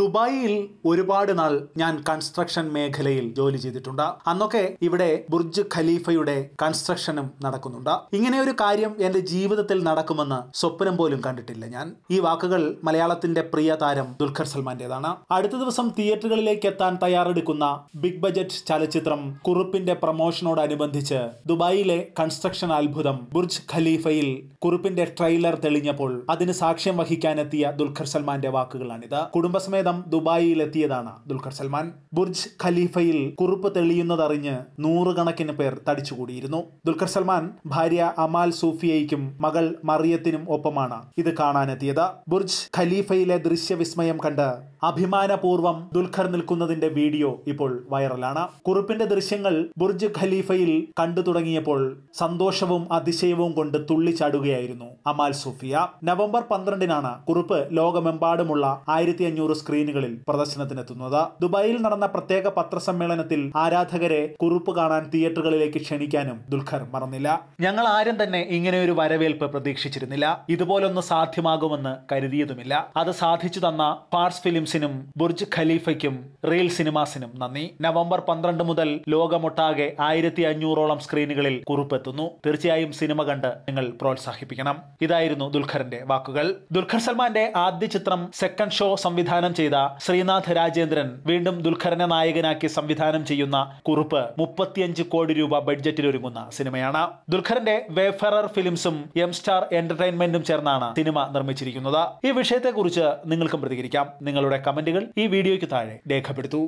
ദുബായിൽ ഒരുപാട് നാൾ ഞാൻ കൺസ്ട്രക്ഷൻ മേഖലയിൽ ജോലി ചെയ്തിട്ടുണ്ട് അന്നൊക്കെ ഇവിടെ ബുർജ് ഖലീഫയുടെ കൺസ്ട്രക്ഷനും നടക്കുന്നുണ്ട് ഇങ്ങനെ ഒരു കാര്യം എന്റെ ജീവിതത്തിൽ നടക്കുമെന്ന് സ്വപ്നം പോലും കണ്ടിട്ടില്ല ഞാൻ ഈ വാക്കുകൾ മലയാളത്തിന്റെ പ്രിയ താരം ദുൽഖർ സൽമാന്റേതാണ് അടുത്ത ദിവസം തിയേറ്ററുകളിലേക്ക് എത്താൻ തയ്യാറെടുക്കുന്ന ബിഗ് ബജറ്റ് ചലച്ചിത്രം കുറുപ്പിന്റെ പ്രൊമോഷനോടനുബന്ധിച്ച് ദുബായിലെ കൺസ്ട്രക്ഷൻ അത്ഭുതം ബുർജ് ഖലീഫയിൽ കുറുപ്പിന്റെ ട്രെയിലർ തെളിഞ്ഞപ്പോൾ അതിന് സാക്ഷ്യം വഹിക്കാനെത്തിയ ദുൽഖർ സൽമാന്റെ വാക്കുകളാണിത് കുടുംബസമേ സമ്മേദം ദുബായിലെത്തിയതാണ് ദുൽഖർ സൽമാൻ ബുർജ് ഖലീഫയിൽ കുറുപ്പ് തെളിയുന്നതറിഞ്ഞ് നൂറുകണക്കിന് പേർ തടിച്ചുകൂടിയിരുന്നു ദുൽഖർ സൽമാൻ ഭാര്യ അമാൽ സൂഫിയയ്ക്കും മകൾ മറിയത്തിനും ഒപ്പമാണ് ഇത് കാണാനെത്തിയത് ബുർജ് ഖലീഫയിലെ ദൃശ്യവിസ്മയം കണ്ട് അഭിമാനപൂർവ്വം ദുൽഖർ നിൽക്കുന്നതിന്റെ വീഡിയോ ഇപ്പോൾ വൈറലാണ് കുറുപ്പിന്റെ ദൃശ്യങ്ങൾ ബുർജ് ഖലീഫയിൽ കണ്ടു തുടങ്ങിയപ്പോൾ സന്തോഷവും അതിശയവും കൊണ്ട് തുള്ളിച്ചാടുകയായിരുന്നു അമാൽ സൂഫിയ നവംബർ പന്ത്രണ്ടിനാണ് കുറുപ്പ് ലോകമെമ്പാടുമുള്ള ആയിരത്തി അഞ്ഞൂറ് സ്ക്രീനുകളിൽ പ്രദർശനത്തിനെത്തുന്നത് ദുബായിൽ നടന്ന പ്രത്യേക പത്രസമ്മേളനത്തിൽ ആരാധകരെ കുറിപ്പ് കാണാൻ തിയേറ്ററുകളിലേക്ക് ക്ഷണിക്കാനും ദുൽഖർ മറന്നില്ല ഞങ്ങൾ ആരും തന്നെ ഇങ്ങനെ ഒരു വരവേൽപ്പ് പ്രതീക്ഷിച്ചിരുന്നില്ല ഇതുപോലൊന്ന് സാധ്യമാകുമെന്ന് കരുതിയതുമില്ല അത് സാധിച്ചു തന്ന പാർട്സ് ഫിലിംസിനും ബുർജ് ഖലീഫയ്ക്കും റീൽ സിനിമാസിനും നന്ദി നവംബർ പന്ത്രണ്ട് മുതൽ ലോകമൊട്ടാകെ ആയിരത്തി അഞ്ഞൂറോളം സ്ക്രീനുകളിൽ കുറിപ്പെത്തുന്നു തീർച്ചയായും സിനിമ കണ്ട് നിങ്ങൾ പ്രോത്സാഹിപ്പിക്കണം ഇതായിരുന്നു ദുൽഖറിന്റെ വാക്കുകൾ ദുൽഖർ സൽമാന്റെ ആദ്യ ചിത്രം സെക്കൻഡ് ഷോ സംവിധാനം ചെയ്ത ശ്രീനാഥ് രാജേന്ദ്രൻ വീണ്ടും ദുൽഖറിനെ നായകനാക്കി സംവിധാനം ചെയ്യുന്ന കുറുപ്പ് മുപ്പത്തിയഞ്ച് കോടി രൂപ ബഡ്ജറ്റിൽ ഒരുങ്ങുന്ന സിനിമയാണ് ദുൽഖറിന്റെ വേഫറർ ഫിലിംസും എം സ്റ്റാർ എന്റർടൈൻമെന്റും ചേർന്നാണ് സിനിമ നിർമ്മിച്ചിരിക്കുന്നത് ഈ വിഷയത്തെക്കുറിച്ച് നിങ്ങൾക്കും പ്രതികരിക്കാം നിങ്ങളുടെ കമന്റുകൾ ഈ വീഡിയോയ്ക്ക് താഴെ രേഖപ്പെടുത്തൂ